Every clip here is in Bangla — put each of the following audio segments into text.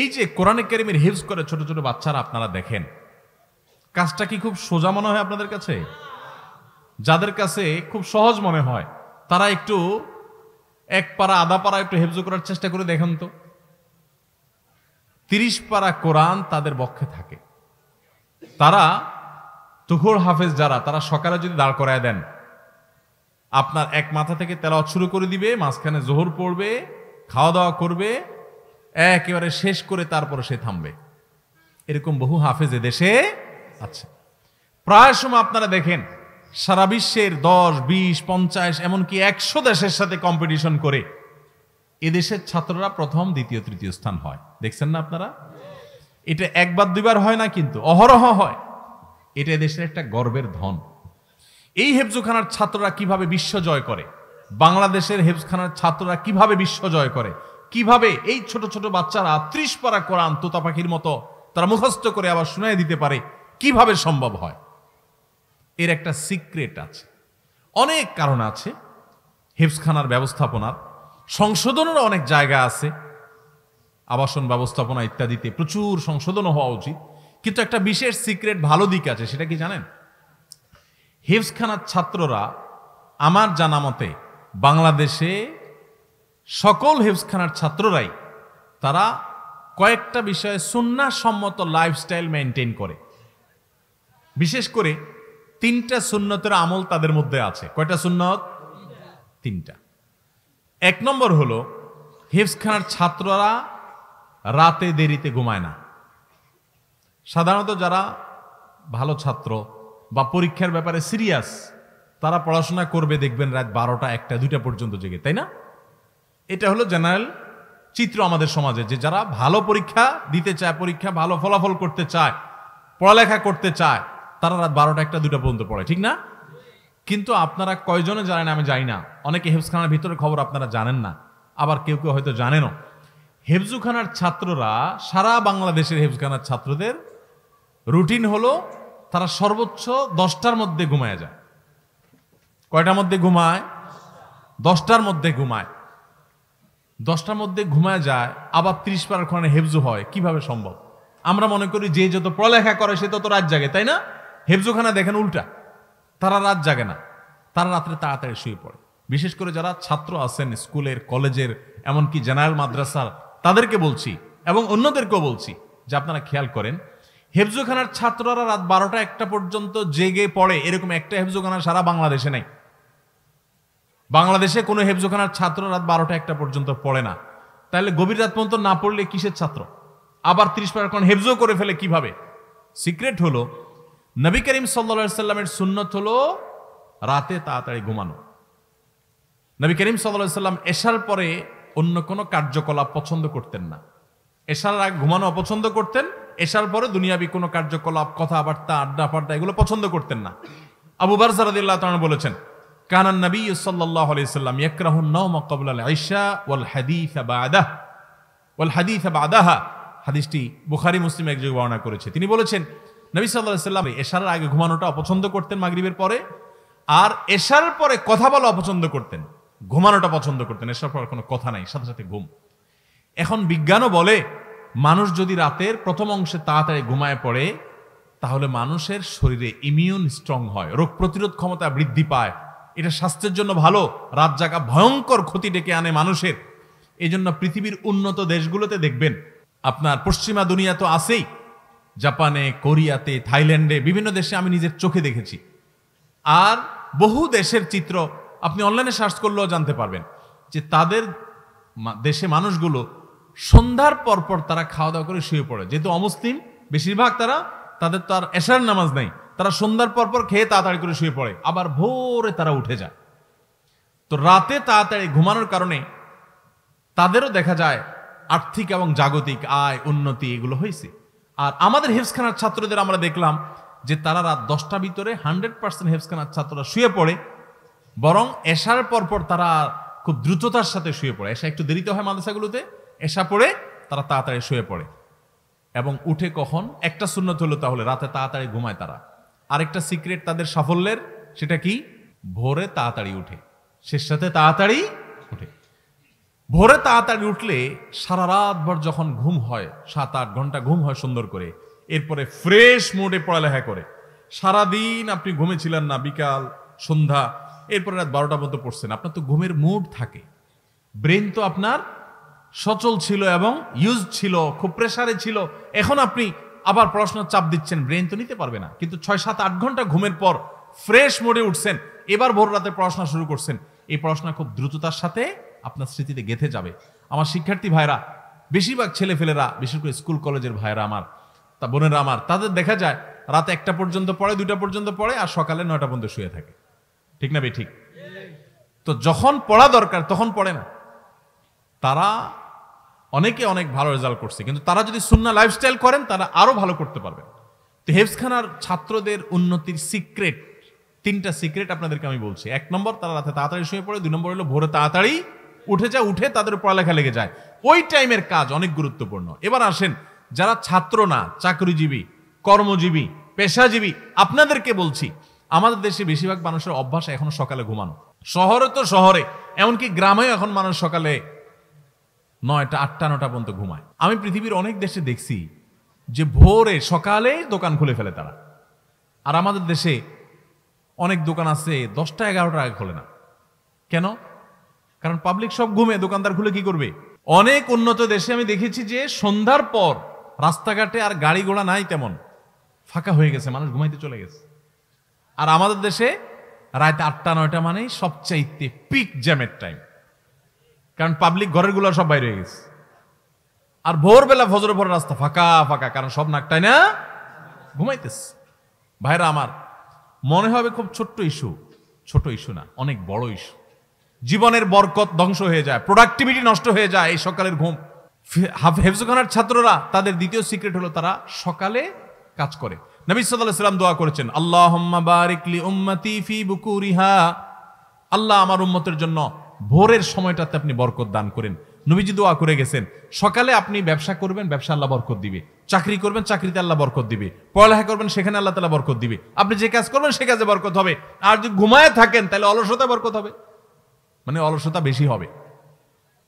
এই যে কোরআনে কেরিমের হিফজ করে ছোট ছোট বাচ্চারা আপনারা দেখেন কাজটা কি খুব সোজা মনে হয় আপনাদের কাছে যাদের কাছে খুব সহজ মনে হয় তারা একটু এক পাড়া আধা পাড়া একটু হেফজ করার চেষ্টা করে দেখেন তো তিরিশ পাড়া কোরআন তাদের পক্ষে থাকে তারা তুহুর হাফেজ যারা তারা সকালে যদি দাঁড় করায় দেন আপনার এক মাথা থেকে তেলাওয়াত শুরু করে দিবে মাঝখানে জোহর পড়বে খাওয়া দাওয়া করবে একেবারে শেষ করে তারপর সে থামবে এরকম বহু হাফেজে দেশে আছে প্রায় সময় আপনারা দেখেন সারা বিশ্বের দশ বিশ পঞ্চাশ এমনকি একশো দেশের সাথে কম্পিটিশন করে এদেশের ছাত্ররা প্রথম দ্বিতীয় তৃতীয় স্থান হয় দেখছেন না আপনারা এটা একবার দুইবার হয় না কিন্তু অহরহ হয় এটা এদেশের একটা গর্বের ধন এই হেফজুখানার ছাত্ররা কিভাবে বিশ্ব জয় করে বাংলাদেশের হেফজখানার ছাত্ররা কিভাবে বিশ্ব জয় করে কিভাবে এই ছোট ছোট বাচ্চারা ত্রিশ পারা কোরআন তোতা পাখির মতো তারা মুখস্থ করে আবার শুনিয়ে দিতে পারে কিভাবে সম্ভব হয় এর একটা সিক্রেট আছে অনেক কারণ আছে হেফসখানার ব্যবস্থাপনার সংশোধনের অনেক জায়গা আছে আবাসন ব্যবস্থাপনা ইত্যাদিতে প্রচুর সংশোধন হওয়া উচিত কিন্তু একটা বিশেষ সিক্রেট ভালো দিক আছে সেটা কি জানেন হেফসখানার ছাত্ররা আমার জানা মতে বাংলাদেশে সকল হেফসখানার ছাত্ররাই তারা কয়েকটা বিষয়ে সুন্নাসম্মত লাইফস্টাইল মেনটেন করে বিশেষ করে তিনটা সুন্নতের আমল তাদের মধ্যে আছে কয়টা সুন্নত তিনটা এক নম্বর হলো হেফসখানার ছাত্ররা রাতে দেরিতে ঘুমায় না সাধারণত যারা ভালো ছাত্র বা পরীক্ষার ব্যাপারে সিরিয়াস তারা পড়াশোনা করবে দেখবেন রাত বারোটা একটা দুইটা পর্যন্ত জেগে তাই না এটা হলো জেনারেল চিত্র আমাদের সমাজে যে যারা ভালো পরীক্ষা দিতে চায় পরীক্ষা ভালো ফলাফল করতে চায় পড়ালেখা করতে চায় তারা রাত বারোটা একটা দুটা পর্যন্ত পড়ে ঠিক না কিন্তু আপনারা কয়জনে জানেন আমি জানি না অনেকে হেফজখানার ভিতরে খবর আপনারা জানেন না আবার কেউ কেউ হয়তো জানেনও হেফজুখানার ছাত্ররা সারা বাংলাদেশের হেফজখানার ছাত্রদের রুটিন হলো তারা সর্বোচ্চ দশটার মধ্যে ঘুমায় যায় কয়টার মধ্যে ঘুমায় দশটার মধ্যে ঘুমায় দশটার মধ্যে ঘুমায় যায় আবার ত্রিশ পার ক্ষণে হেফজু হয় কিভাবে সম্ভব আমরা মনে করি যে যত পড়ালেখা করে সে তত রাত জাগে তাই না হেফজুখানা দেখেন উল্টা তারা রাত জাগে না তারা রাত্রে তাড়াতাড়ি শুয়ে পড়ে বিশেষ করে যারা ছাত্র আছেন স্কুলের কলেজের এমনকি জেনারেল মাদ্রাসার তাদেরকে বলছি এবং অন্যদেরকেও বলছি যে আপনারা খেয়াল করেন হেফজুখানার ছাত্ররা রাত বারোটা একটা পর্যন্ত জেগে পড়ে এরকম একটা হেফজুখানা সারা বাংলাদেশে নেই বাংলাদেশে কোনো হেফজোখানার ছাত্র রাত বারোটা একটা পর্যন্ত পড়ে না তাহলে গভীর রাত পর্যন্ত না পড়লে কিসের ছাত্র আবার তিরিশ পারা কোন হেফজো করে ফেলে কিভাবে সিক্রেট হলো নবী করিম সাল্লা সাল্লামের সুন্নত হলো রাতে তাড়াতাড়ি ঘুমানো নবী করিম সাল্লা সাল্লাম এসার পরে অন্য কোনো কার্যকলাপ পছন্দ করতেন না এসার আগে ঘুমানো অপছন্দ করতেন এসার পরে দুনিয়াবি কোনো কার্যকলাপ কথাবার্তা আড্ডা ফাড্ডা এগুলো পছন্দ করতেন না আবু বারসারাদিল্লাহ তারা বলেছেন কানান নবী সাল্লাহ আলাইসাল্লাম ইয়াকরাহুন নওমা কবলাল আইসা ওয়াল হাদিস বাদাহ ওয়াল হাদিস বাদাহা হাদিসটি বুখারি মুসলিম এক যুগে বর্ণনা করেছে তিনি বলেছেন নবী সাল্লাহ সাল্লাম এশার আগে ঘুমানোটা অপছন্দ করতেন মাগরিবের পরে আর এশার পরে কথা বলা অপছন্দ করতেন ঘুমানোটা পছন্দ করতেন এশার পর কোনো কথা নাই সাথে সাথে ঘুম এখন বিজ্ঞানও বলে মানুষ যদি রাতের প্রথম অংশে তাড়াতাড়ি ঘুমায় পড়ে তাহলে মানুষের শরীরে ইমিউন স্ট্রং হয় রোগ প্রতিরোধ ক্ষমতা বৃদ্ধি পায় এটা স্বাস্থ্যের জন্য ভালো রাত জাগা ভয়ঙ্কর ক্ষতি ডেকে আনে মানুষের এই জন্য পৃথিবীর উন্নত দেশগুলোতে দেখবেন আপনার পশ্চিমা দুনিয়া তো আছেই জাপানে কোরিয়াতে থাইল্যান্ডে বিভিন্ন দেশে আমি নিজের চোখে দেখেছি আর বহু দেশের চিত্র আপনি অনলাইনে সার্চ করলেও জানতে পারবেন যে তাদের দেশে মানুষগুলো সন্ধ্যার পরপর তারা খাওয়া দাওয়া করে শুয়ে পড়ে যেহেতু অমুসলিম বেশিরভাগ তারা তাদের তো আর এশার নামাজ নাই তারা সন্ধ্যার পরপর খেয়ে তাড়াতাড়ি করে শুয়ে পড়ে আবার ভোরে তারা উঠে যায় তো রাতে তাড়াতাড়ি ঘুমানোর কারণে তাদেরও দেখা যায় আর্থিক এবং জাগতিক আয় উন্নতি এগুলো হয়েছে আর আমাদের হেফসখানার ছাত্রদের আমরা দেখলাম যে তারা রাত দশটা ভিতরে হান্ড্রেড পার্সেন্ট হেফসখানার ছাত্ররা শুয়ে পড়ে বরং পর পরপর তারা খুব দ্রুততার সাথে শুয়ে পড়ে এসা একটু দেরিতে হয় মাদ্রাসাগুলোতে এসা পড়ে তারা তাড়াতাড়ি শুয়ে পড়ে এবং উঠে কখন একটা শূন্য হলো তাহলে রাতে তাড়াতাড়ি ঘুমায় তারা আরেকটা সিক্রেট তাদের সাফল্যের সেটা কি ভোরে তাড়াতাড়ি উঠে শেষ সাথে তাড়াতাড়ি উঠে ভোরে তাড়াতাড়ি উঠলে সারা ভর যখন ঘুম হয় সাত আট ঘন্টা ঘুম হয় সুন্দর করে এরপরে ফ্রেশ মোডে পড়ালেখা করে সারাদিন আপনি ঘুমেছিলেন না বিকাল সন্ধ্যা এরপরে রাত বারোটা মধ্যে পড়ছেন আপনার তো ঘুমের মুড থাকে ব্রেন তো আপনার সচল ছিল এবং ইউজ ছিল খুব প্রেশারে ছিল এখন আপনি আবার পড়াশোনার চাপ দিচ্ছেন ব্রেন তো নিতে পারবে না কিন্তু ছয় সাত আট ঘন্টা ঘুমের পর ফ্রেশ মোডে উঠছেন এবার ভোর রাতে পড়াশোনা শুরু করছেন এই পড়াশোনা খুব দ্রুততার সাথে আপনার স্মৃতিতে গেঁথে যাবে আমার শিক্ষার্থী ভাইরা বেশিরভাগ ছেলে ফেলেরা বিশেষ করে স্কুল কলেজের ভাইরা আমার তা বোনেরা আমার তাদের দেখা যায় রাতে একটা পর্যন্ত পড়ে দুটা পর্যন্ত পড়ে আর সকালে নয়টা পর্যন্ত শুয়ে থাকে ঠিক না বে ঠিক তো যখন পড়া দরকার তখন পড়ে না তারা অনেকে অনেক ভালো রেজাল্ট করছে কিন্তু তারা যদি সুন্না লাইফস্টাইল করেন তারা আরও ভালো করতে পারবে তো হেফসখানার ছাত্রদের উন্নতির সিক্রেট তিনটা সিক্রেট আপনাদেরকে আমি বলছি এক নম্বর তারা রাতে তাড়াতাড়ি শুয়ে পড়ে দুই নম্বর হলো ভোরে তাড়াতাড়ি উঠে যায় উঠে তাদের পড়ালেখা লেগে যায় ওই টাইমের কাজ অনেক গুরুত্বপূর্ণ এবার আসেন যারা ছাত্র না চাকরিজীবী কর্মজীবী পেশাজীবী আপনাদেরকে বলছি আমাদের দেশে বেশিরভাগ মানুষের অভ্যাস এখনো সকালে ঘুমানো শহরে তো শহরে এমনকি গ্রামেও এখন মানুষ সকালে নয়টা আটটা নটা পর্যন্ত ঘুমায় আমি পৃথিবীর অনেক দেশে দেখছি যে ভোরে সকালে দোকান খুলে ফেলে তারা আর আমাদের দেশে অনেক দোকান আছে দশটা এগারোটা আগে খোলে না কেন কারণ পাবলিক সব ঘুমে দোকানদার খুলে কি করবে অনেক উন্নত দেশে আমি দেখেছি যে সন্ধ্যার পর রাস্তাঘাটে আর গাড়ি ঘোড়া নাই তেমন ফাঁকা হয়ে গেছে মানুষ ঘুমাইতে চলে গেছে আর আমাদের দেশে রাত আটটা নয়টা মানেই সবচাইতে পিক জ্যামের টাইম কারণ পাবলিক ঘরেরগুলো সব বাইরে গেছে আর ভোরবেলা ফজরের পরে রাস্তা ফাঁকা ফাঁকা কারণ সব নাকটাই না ঘুমাইতেছে ভাইরা আমার মনে হবে খুব ছোট্ট ইস্যু ছোট ইস্যু না অনেক বড় ইস্যু জীবনের বরকত ধ্বংস হয়ে যায় প্রোডাক্টিভিটি নষ্ট হয়ে যায় এই সকালের ঘুম হেফজখানার ছাত্ররা তাদের দ্বিতীয় সিক্রেট হলো তারা সকালে কাজ করে নবী সাল্লাহ সাল্লাম দোয়া করেছেন আল্লাহ বারিকলি উম্মতি ফি বুকুরিহা আল্লাহ আমার উম্মতের জন্য ভোরের সময়টাতে আপনি বরকত দান করেন নবীজি দোয়া করে গেছেন সকালে আপনি ব্যবসা করবেন ব্যবসা আল্লাহ বরকত দিবে চাকরি করবেন চাকরিতে আল্লাহ বরকত দিবে পড়ালেখা করবেন সেখানে আল্লাহ তালা বরকত দিবে আপনি যে কাজ করবেন সে কাজে বরকত হবে আর যদি ঘুমায় থাকেন তাহলে অলসতা বরকত হবে মানে অলসতা বেশি হবে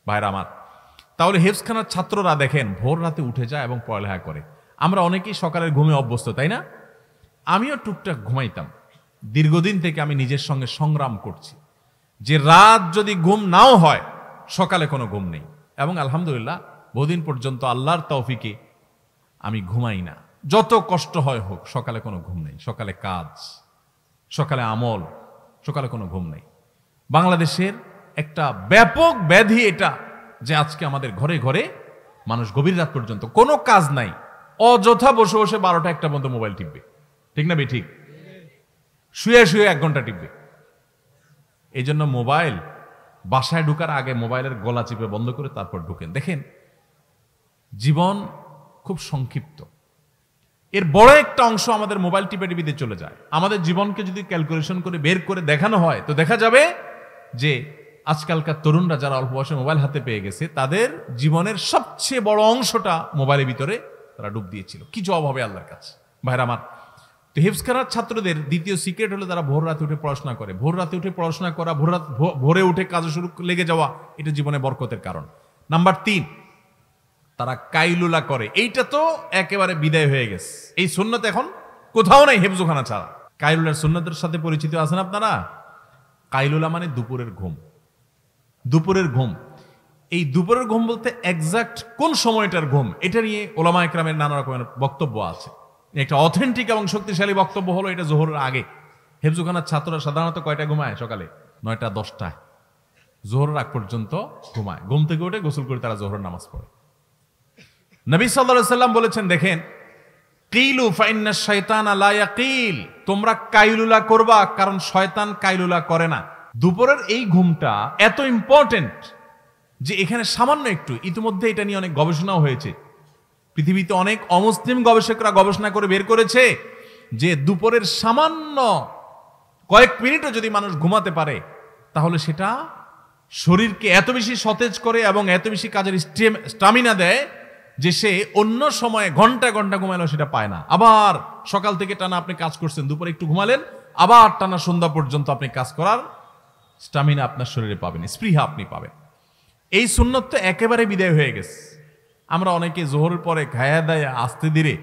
ভাইরা আমার তাহলে হেফসখানার ছাত্ররা দেখেন ভোর রাতে উঠে যায় এবং পড়ালেখা করে আমরা অনেকেই সকালের ঘুমে অভ্যস্ত তাই না আমিও টুকটাক ঘুমাইতাম দীর্ঘদিন থেকে আমি নিজের সঙ্গে সংগ্রাম করছি যে রাত যদি ঘুম নাও হয় সকালে কোনো ঘুম নেই এবং আলহামদুলিল্লাহ বহুদিন পর্যন্ত আল্লাহর তৌফিকে আমি ঘুমাই না যত কষ্ট হয় হোক সকালে কোনো ঘুম নেই সকালে কাজ সকালে আমল সকালে কোনো ঘুম নেই বাংলাদেশের একটা ব্যাপক ব্যাধি এটা যে আজকে আমাদের ঘরে ঘরে মানুষ গভীর রাত পর্যন্ত কোনো কাজ নাই অযথা বসে বসে বারোটা একটা পর্যন্ত মোবাইল টিপবে ঠিক না বে ঠিক শুয়ে শুয়ে এক ঘন্টা টিপবে এই জন্য মোবাইল বাসায় ঢুকার আগে মোবাইলের গলা চিপে বন্ধ করে তারপর ঢুকেন দেখেন জীবন খুব সংক্ষিপ্ত এর বড় একটা অংশ আমাদের মোবাইল টিপে টিপিতে চলে যায় আমাদের জীবনকে যদি ক্যালকুলেশন করে বের করে দেখানো হয় তো দেখা যাবে যে আজকালকার তরুণরা যারা অল্প বয়সে মোবাইল হাতে পেয়ে গেছে তাদের জীবনের সবচেয়ে বড় অংশটা মোবাইলের ভিতরে তারা ডুব দিয়েছিল কি জবাব হবে আল্লাহর কাছে ভাইরা আমার তো হেফসখানার ছাত্রদের দ্বিতীয় সিক্রেট হলো তারা ভোর রাতে উঠে পড়াশোনা করে ভোর রাতে উঠে পড়াশোনা করা ভোর রাত ভোরে উঠে কাজে শুরু লেগে যাওয়া এটা জীবনে বরকতের কারণ নাম্বার তিন তারা কাইলুলা করে এইটা তো একেবারে বিদায় হয়ে গেছে এই সুন্নত এখন কোথাও নেই হেফজুখানা ছাড়া কাইলুলার সুন্নতের সাথে পরিচিত আছেন আপনারা কাইলুলা মানে দুপুরের ঘুম দুপুরের ঘুম এই দুপুরের ঘুম বলতে একজাক্ট কোন সময়টার ঘুম এটা নিয়ে ওলামা একরামের নানা রকমের বক্তব্য আছে একটা অথেন্টিক এবং শক্তিশালী বক্তব্য হলো এটা জোহরের আগে হেফজুখানার ছাত্ররা সাধারণত কয়টা ঘুমায় সকালে নয়টা দশটায় জোহরের আগ পর্যন্ত ঘুমায় ঘুম থেকে উঠে গোসল করে তারা জোহরের নামাজ পড়ে নবী সাল্লা সাল্লাম বলেছেন দেখেন কিলু ফাইন্না শয়তান আলায়া কিল তোমরা কাইলুলা করবা কারণ শয়তান কাইলুলা করে না দুপুরের এই ঘুমটা এত ইম্পর্টেন্ট যে এখানে সামান্য একটু ইতিমধ্যে এটা নিয়ে অনেক গবেষণাও হয়েছে পৃথিবীতে অনেক অমুসলিম গবেষকরা গবেষণা করে বের করেছে যে দুপুরের সামান্য কয়েক মিনিটও যদি মানুষ ঘুমাতে পারে তাহলে সেটা শরীরকে এত বেশি সতেজ করে এবং এত বেশি কাজের স্টামিনা দেয় যে সে অন্য সময়ে ঘন্টা ঘন্টা ঘুমালেও সেটা পায় না আবার সকাল থেকে টানা আপনি কাজ করছেন দুপুরে একটু ঘুমালেন আবার টানা সন্ধ্যা পর্যন্ত আপনি কাজ করার স্টামিনা আপনার শরীরে পাবেন স্পৃহা আপনি পাবেন এই শূন্যত্ব একেবারে বিদায় হয়ে গেছে আমরা অনেকে জোহরের পরে খায়া দায়া আসতে দিরে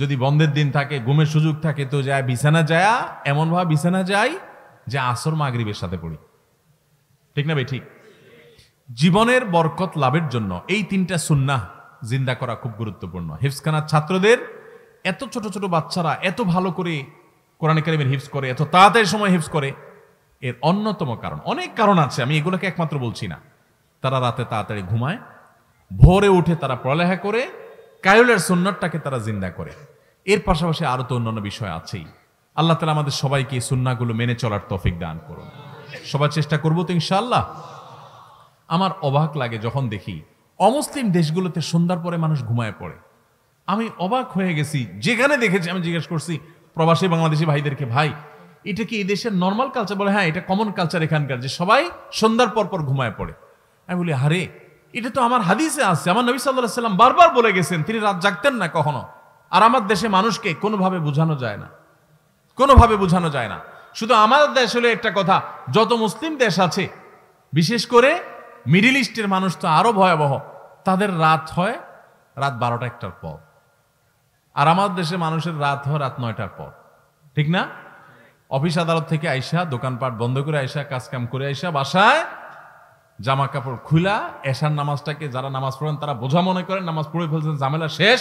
যদি বন্ধের দিন থাকে ঘুমের সুযোগ থাকে তো যায় বিছানা যায়া এমনভাবে বিছানা যাই যে আসর মাগরিবের সাথে পড়ি ঠিক না ভাই ঠিক জীবনের বরকত লাভের জন্য এই তিনটা সুন্নাহ জিন্দা করা খুব গুরুত্বপূর্ণ হিফসখানার ছাত্রদের এত ছোট ছোট বাচ্চারা এত ভালো করে কোরআন কালিমের হিফস করে এত তাড়াতাড়ি সময় হিফস করে এর অন্যতম কারণ অনেক কারণ আছে আমি এগুলোকে একমাত্র বলছি না তারা রাতে তাড়াতাড়ি ঘুমায় ভোরে উঠে তারা পড়ালেখা করে কায়ুলের সুন্নতটাকে তারা জিন্দা করে এর পাশাপাশি আরও তো অন্যান্য বিষয় আছেই আল্লাহ তালা আমাদের সবাইকে এই সুন্নাগুলো মেনে চলার তফিক দান করুন সবার চেষ্টা করবো তো ইনশাল্লাহ আমার অবাক লাগে যখন দেখি অমুসলিম দেশগুলোতে সন্ধ্যার পরে মানুষ ঘুমায় পড়ে আমি অবাক হয়ে গেছি যেখানে দেখেছি আমি জিজ্ঞেস করছি প্রবাসী বাংলাদেশি ভাইদেরকে ভাই এটা কি এই দেশের নর্মাল কালচার বলে হ্যাঁ এটা কমন কালচার এখানকার যে সবাই সন্ধ্যার পর পর ঘুমায় পড়ে আমি বলি হারে এটা তো আমার হাদিসে আছে আমার নবী সাল্লাহ সাল্লাম বারবার বলে গেছেন তিনি রাত জাগতেন না কখনো আর আমার দেশে মানুষকে কোনোভাবে বোঝানো যায় না কোনোভাবে বোঝানো যায় না শুধু আমাদের দেশ হলে একটা কথা যত মুসলিম দেশ আছে বিশেষ করে মিডিল ইস্টের মানুষ তো আরও ভয়াবহ তাদের রাত হয় রাত বারোটা একটার পর আর আমার দেশে মানুষের রাত হয় রাত নয়টার পর ঠিক না অফিস আদালত থেকে আইসা দোকানপাট বন্ধ করে আইসা কাজকাম করে আইসা বাসায় জামা কাপড় খুলা এশার নামাজটাকে যারা নামাজ পড়েন তারা বোঝা মনে করেন নামাজ পড়ে ফেলছেন ঝামেলা শেষ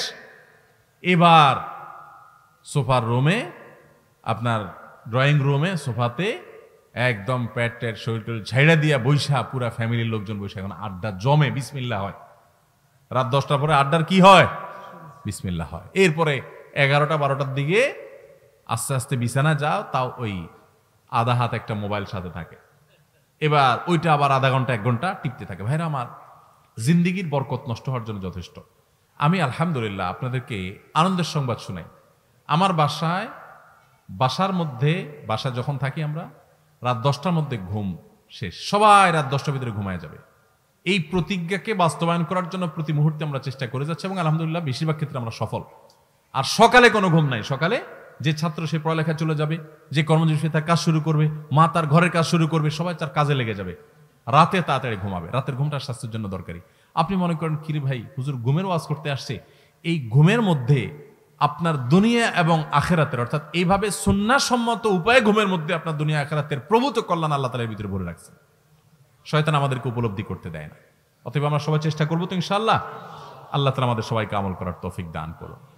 এবার সোফার রুমে আপনার ড্রয়িং রুমে সোফাতে একদম প্যাট ট্যাট শরীর টরীর ঝাইড়া দিয়া বৈশা পুরা ফ্যামিলির লোকজন বৈশা এখন আড্ডা জমে বিসমিল্লা হয় রাত দশটার পরে আড্ডার কি হয় বিসমিল্লা হয় এরপরে এগারোটা বারোটার দিকে আস্তে আস্তে বিছানা যাও তাও ওই আধা হাত একটা মোবাইল সাথে থাকে এবার ওইটা আবার আধা ঘন্টা এক ঘন্টা টিপতে থাকে ভাইরা আমার জিন্দিগির বরকত নষ্ট হওয়ার জন্য যথেষ্ট আমি আলহামদুলিল্লাহ আপনাদেরকে আনন্দের সংবাদ শুনাই আমার বাসায় বাসার মধ্যে বাসা যখন থাকি আমরা রাত দশটার মধ্যে ঘুম শেষ সবাই রাত দশটার ভিতরে ঘুমায় যাবে এই প্রতিজ্ঞাকে বাস্তবায়ন করার জন্য প্রতি মুহূর্তে আমরা চেষ্টা করে যাচ্ছি এবং আলহামদুলিল্লাহ বেশিরভাগ ক্ষেত্রে আমরা সফল আর সকালে কোনো ঘুম নাই সকালে যে ছাত্র সে পড়ালেখা চলে যাবে যে কর্মজীবী সে তার কাজ শুরু করবে মা তার ঘরের কাজ শুরু করবে সবাই তার কাজে লেগে যাবে রাতে তাড়াতাড়ি ঘুমাবে রাতের ঘুমটা স্বাস্থ্যের জন্য দরকারি আপনি মনে করেন কিরে ভাই হুজুর ঘুমের ওয়াজ করতে আসছে এই ঘুমের মধ্যে আপনার দুনিয়া এবং আখেরাতের অর্থাৎ এইভাবে সন্ন্যাসম্মত উপায়ে ঘুমের মধ্যে আপনার দুনিয়া আখেরাতের প্রভূত কল্যাণ আল্লাহ তালের ভিতরে ভরে রাখছে শয়তান আমাদেরকে উপলব্ধি করতে দেয় না অতএব আমরা সবাই চেষ্টা করবো তো ইনশাল্লাহ আল্লাহ তালা আমাদের সবাইকে আমল করার তৌফিক দান করুন